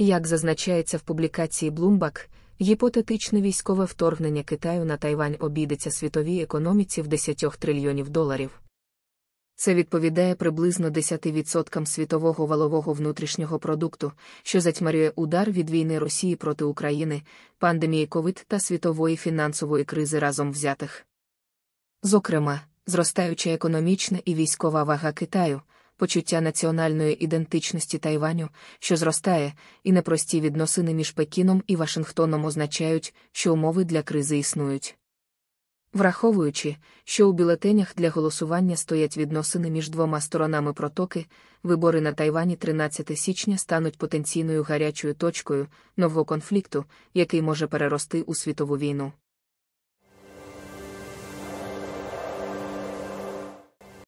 Як зазначається в публікації Bloomberg, гіпотетичне військове вторгнення Китаю на Тайвань обійдеться світовій економіці в 10 трильйонів доларів. Це відповідає приблизно 10% світового валового внутрішнього продукту, що затьмарює удар від війни Росії проти України, пандемії COVID та світової фінансової кризи разом взятих. Зокрема, зростаюча економічна і військова вага Китаю, почуття національної ідентичності Тайваню, що зростає, і непрості відносини між Пекіном і Вашингтоном означають, що умови для кризи існують. Враховуючи, що у бюлетенях для голосування стоять відносини між двома сторонами протоки, вибори на Тайвані 13 січня стануть потенційною гарячою точкою нового конфлікту, який може перерости у світову війну.